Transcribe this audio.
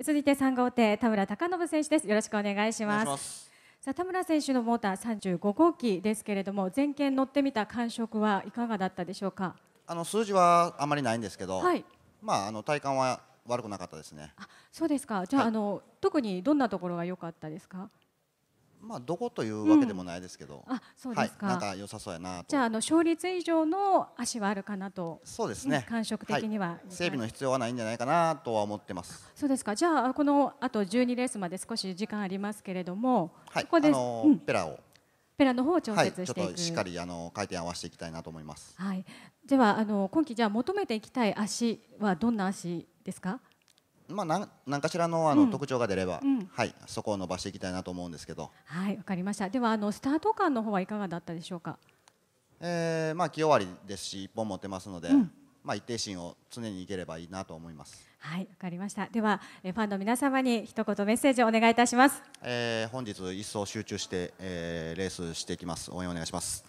続いて3号艇田村貴信選手ですよろしくお願いしますさあ田村選手のモーター35号機ですけれども全見乗ってみた感触はいかがだったでしょうかあの数字はあまりないんですけど、はい、まああの体感は悪くなかったですねあそうですかじゃあはい、あの特にどんなところが良かったですかまあ、どこというわけでもないですけど、うん、あそうですか、はい、なんか良さそうやなじゃああの勝率以上の足はあるかなとそうですね感触的には、はい、整備の必要はないんじゃないかなとは思ってますそうですかじゃあこのあと12レースまで少し時間ありますけれども、はい、ここで、あのーうん、ペラをペラの方を調節して、はい、しっかりあの回転合わせていきたいなと思います、はい、ではあの今季じゃあ求めていきたい足はどんな足ですかまあ、何かしらのあの、特徴が出れば、うん、はい、そこを伸ばしていきたいなと思うんですけどはいわかりましたではあのスタート感の方はいかがだったでしょうか、えーまあ、気わりですし1本持ってますので、うん、まあ、一定心を常にいければいいなと思いますはいわかりましたではファンの皆様に一言メッセージをお願いいたします、えー、本日一層集中して、えー、レースしていきます応援お願いします